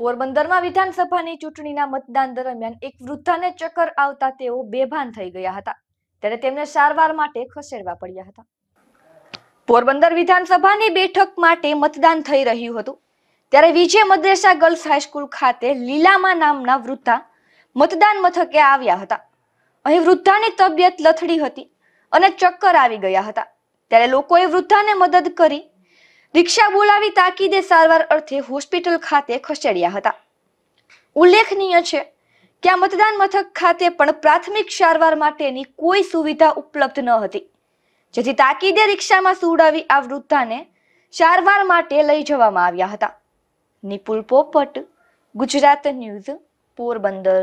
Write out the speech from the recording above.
પોરબંદરમાં વિધાનસભાની ચૂંટણીના મતદાન દરમિયાન એક વૃદ્ધાને ચક્કર આવતા તેઓ બેભાન થઈ ગયા હતા ત્યારે તેમને સારવાર માટે ખસેડવા પડ્યા હતા પોરબંદર વિધાનસભાની બેઠક માટે મતદાન થઈ રહ્યું હતું ત્યારે વિજય મદ્રેસા ગર્લ્સ હાઈસ્કૂલ ખાતે લીલામા નામના વૃદ્ધા મતદાન મથકે આવ્યા હતા અહીં વૃદ્ધાની તબિયત લથડી હતી અને ચક્કર આવી ગયા હતા ત્યારે લોકોએ વૃદ્ધાને મદદ કરી રિક્ષા બોલાવી તાકીદે સારવાર અર્થે હોસ્પિટલ ખાતે ખસેડ્યા હતા ઉલ્લેખનીય છે કે આ મતદાન મથક ખાતે પણ પ્રાથમિક સારવાર માટેની કોઈ સુવિધા ઉપલબ્ધ ન હતી જેથી તાકીદે રિક્ષામાં સુવડાવી આ વૃદ્ધાને સારવાર માટે લઈ જવામાં આવ્યા હતા નિપુલ પોપટ ગુજરાત ન્યૂઝ પોરબંદર